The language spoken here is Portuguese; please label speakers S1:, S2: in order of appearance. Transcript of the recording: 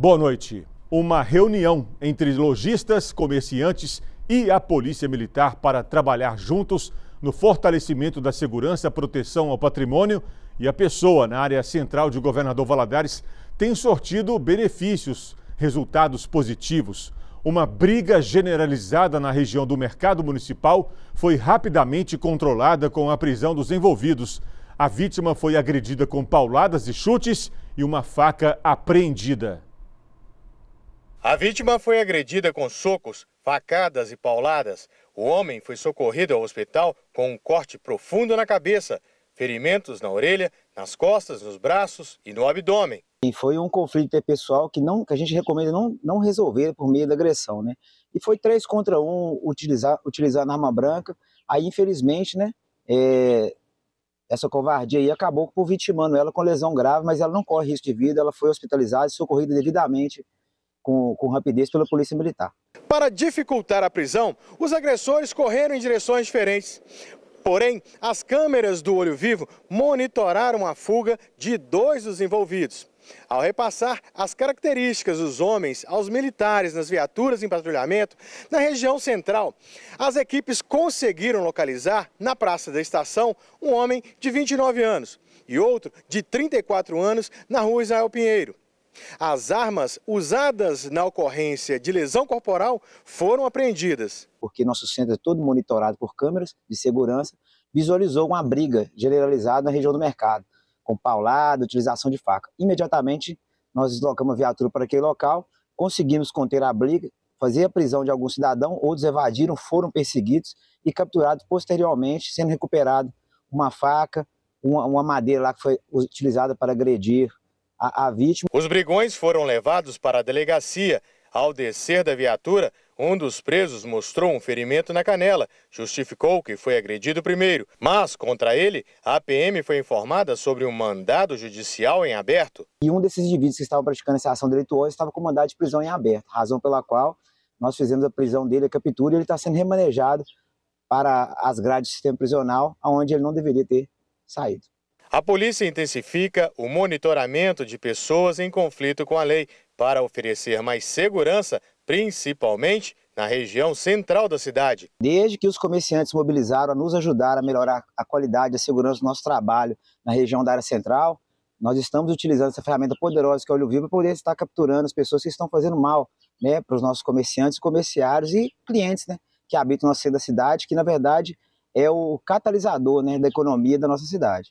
S1: Boa noite. Uma reunião entre lojistas, comerciantes e a Polícia Militar para trabalhar juntos no fortalecimento da segurança, proteção ao patrimônio e à pessoa na área central de Governador Valadares tem sortido benefícios, resultados positivos. Uma briga generalizada na região do mercado municipal foi rapidamente controlada com a prisão dos envolvidos. A vítima foi agredida com pauladas e chutes e uma faca apreendida.
S2: A vítima foi agredida com socos, facadas e pauladas. O homem foi socorrido ao hospital com um corte profundo na cabeça, ferimentos na orelha, nas costas, nos braços e no abdômen.
S3: E foi um conflito interpessoal que, não, que a gente recomenda não, não resolver por meio da agressão, né? E foi três contra um utilizar, utilizando arma branca. Aí, infelizmente, né, é, essa covardia aí acabou por vitimando ela com lesão grave, mas ela não corre risco de vida, ela foi hospitalizada e socorrida devidamente com, com rapidez pela Polícia Militar. Para
S2: dificultar a prisão, os agressores correram em direções diferentes. Porém, as câmeras do Olho Vivo monitoraram a fuga de dois dos envolvidos. Ao repassar as características dos homens aos militares nas viaturas em patrulhamento na região central, as equipes conseguiram localizar, na praça da estação, um homem de 29 anos e outro de 34 anos na rua Israel Pinheiro. As armas usadas na ocorrência de lesão
S3: corporal foram apreendidas. Porque nosso centro é todo monitorado por câmeras de segurança, visualizou uma briga generalizada na região do mercado, com paulada, utilização de faca. Imediatamente, nós deslocamos a viatura para aquele local, conseguimos conter a briga, fazer a prisão de algum cidadão, outros evadiram, foram perseguidos e capturados posteriormente, sendo recuperado uma faca, uma, uma madeira lá que foi utilizada para agredir a, a vítima.
S2: Os brigões foram levados para a delegacia. Ao descer da viatura, um dos presos mostrou um ferimento na canela, justificou que foi agredido primeiro, mas contra ele, a PM foi informada sobre um mandado judicial em aberto.
S3: E um desses indivíduos que estava praticando essa ação delituosa estava com mandado de prisão em aberto, razão pela qual nós fizemos a prisão dele, a captura, e ele está sendo remanejado para as grades do sistema prisional, aonde ele não deveria ter saído.
S2: A polícia intensifica o monitoramento de pessoas em conflito com a lei para oferecer mais segurança, principalmente na região central da cidade.
S3: Desde que os comerciantes mobilizaram a nos ajudar a melhorar a qualidade e a segurança do nosso trabalho na região da área central, nós estamos utilizando essa ferramenta poderosa que é o Olho Vivo para poder estar capturando as pessoas que estão fazendo mal né, para os nossos comerciantes, comerciários e clientes né, que habitam o centro da cidade, que na verdade é o catalisador né, da economia da nossa cidade.